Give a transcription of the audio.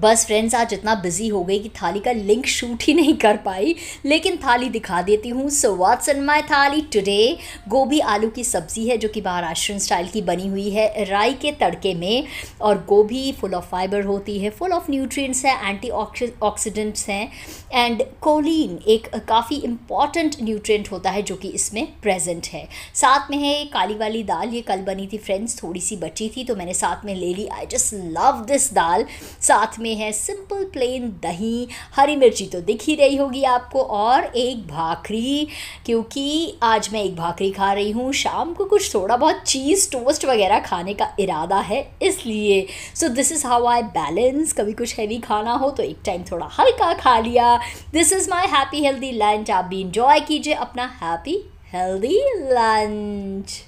बस फ्रेंड्स आज इतना बिजी हो गई कि थाली का लिंक शूट ही नहीं कर पाई लेकिन थाली दिखा देती हूँ सो वाट्स इन माई थाली टुडे गोभी आलू की सब्ज़ी है जो कि महाराष्ट्र स्टाइल की बनी हुई है राई के तड़के में और गोभी फुल ऑफ फाइबर होती है फुल ऑफ न्यूट्रिएंट्स है एंटी ऑक्सीडेंट्स हैं एंड कोलिन एक काफ़ी इम्पॉर्टेंट न्यूट्रियट होता है जो कि इसमें प्रेजेंट है साथ में है काली वाली दाल ये कल बनी थी फ्रेंड्स थोड़ी सी बची थी तो मैंने साथ में ले ली I just love this dal साथ में है सिंपल प्लेन दही हरी मिर्ची तो दिख ही रही होगी आपको और एक भाखरी क्योंकि आज मैं एक भाखरी खा रही हूँ शाम को कुछ थोड़ा बहुत चीज़ टोस्ट वगैरह खाने का इरादा है इसलिए so this is how I balance कभी कुछ हैवी खाना हो तो एक टाइम थोड़ा हल्का खा लिया this is my happy healthy lunch आप भी इंजॉय कीजिए अपना हैप्पी हेल्दी लंच